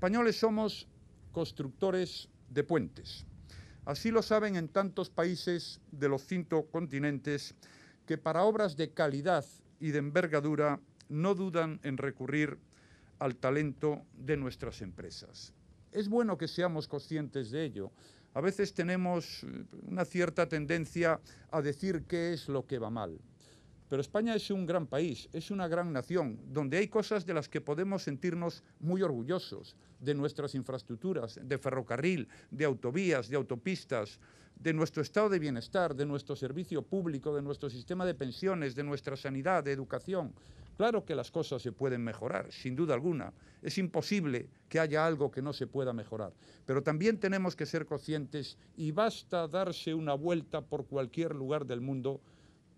españoles somos constructores de puentes. Así lo saben en tantos países de los cinco continentes que para obras de calidad y de envergadura no dudan en recurrir al talento de nuestras empresas. Es bueno que seamos conscientes de ello. A veces tenemos eh, una cierta tendencia a decir qué es lo que va mal. Pero España es un gran país, es una gran nación, donde hay cosas de las que podemos sentirnos muy orgullosos, de nuestras infraestructuras, de ferrocarril, de autovías, de autopistas, de nuestro estado de bienestar, de nuestro servicio público, de nuestro sistema de pensiones, de nuestra sanidad, de educación. Claro que las cosas se pueden mejorar, sin duda alguna. Es imposible que haya algo que no se pueda mejorar. Pero también tenemos que ser conscientes y basta darse una vuelta por cualquier lugar del mundo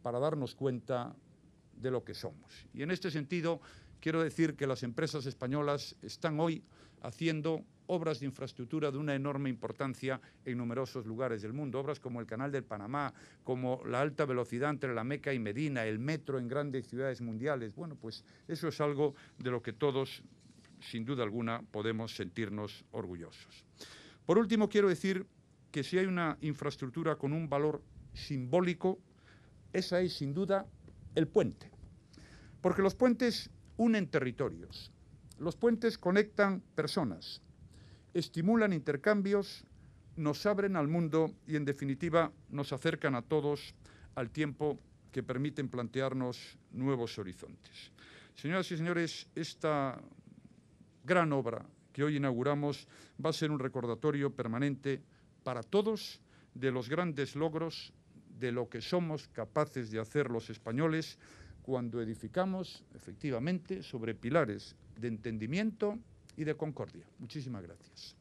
para darnos cuenta de lo que somos. Y en este sentido, quiero decir que las empresas españolas están hoy haciendo obras de infraestructura de una enorme importancia en numerosos lugares del mundo, obras como el Canal del Panamá, como la alta velocidad entre la Meca y Medina, el metro en grandes ciudades mundiales. Bueno, pues eso es algo de lo que todos, sin duda alguna, podemos sentirnos orgullosos. Por último, quiero decir que si hay una infraestructura con un valor simbólico, esa es, sin duda, el puente. Porque los puentes unen territorios. Los puentes conectan personas, estimulan intercambios, nos abren al mundo y, en definitiva, nos acercan a todos al tiempo que permiten plantearnos nuevos horizontes. Señoras y señores, esta gran obra que hoy inauguramos va a ser un recordatorio permanente para todos de los grandes logros de lo que somos capaces de hacer los españoles cuando edificamos, efectivamente, sobre pilares de entendimiento y de concordia. Muchísimas gracias.